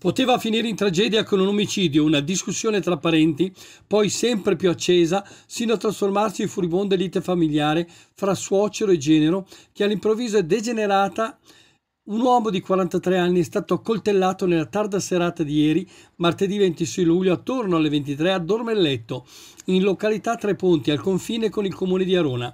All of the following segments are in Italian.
Poteva finire in tragedia con un omicidio, una discussione tra parenti, poi sempre più accesa, sino a trasformarsi in furibonda lite familiare fra suocero e genero, che all'improvviso è degenerata un uomo di 43 anni è stato accoltellato nella tarda serata di ieri, martedì 26 luglio, attorno alle 23 a Dormelletto, in località Tre Ponti, al confine con il comune di Arona.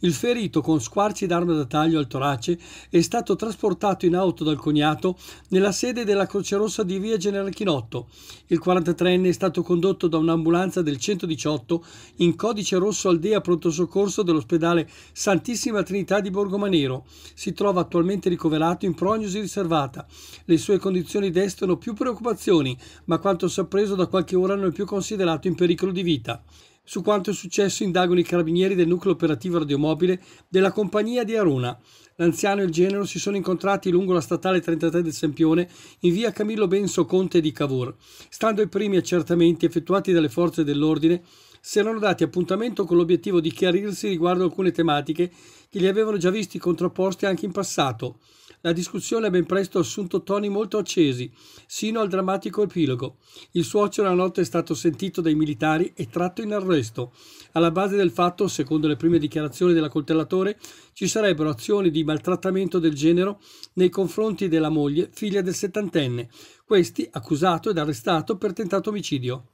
Il ferito, con squarci d'arma da taglio al torace, è stato trasportato in auto dal cognato nella sede della Croce Rossa di via Generale Chinotto. Il 43enne è stato condotto da un'ambulanza del 118 in codice rosso Aldea Pronto Soccorso dell'ospedale Santissima Trinità di Borgomanero. Si trova attualmente ricoverato in prognosi riservata. Le sue condizioni destano più preoccupazioni, ma quanto sorpreso da qualche ora non è più considerato in pericolo di vita. Su quanto è successo indagano i carabinieri del nucleo operativo radiomobile della compagnia di Aruna. L'anziano e il genero si sono incontrati lungo la statale 33 del Sempione in via Camillo Benso Conte di Cavour. Stando ai primi accertamenti effettuati dalle forze dell'ordine, si erano dati appuntamento con l'obiettivo di chiarirsi riguardo alcune tematiche che li avevano già visti contrapposti anche in passato la discussione ha ben presto assunto toni molto accesi, sino al drammatico epilogo. Il suocero la notte è stato sentito dai militari e tratto in arresto. Alla base del fatto, secondo le prime dichiarazioni dell'accoltellatore, ci sarebbero azioni di maltrattamento del genere nei confronti della moglie, figlia del settantenne, questi accusato ed arrestato per tentato omicidio.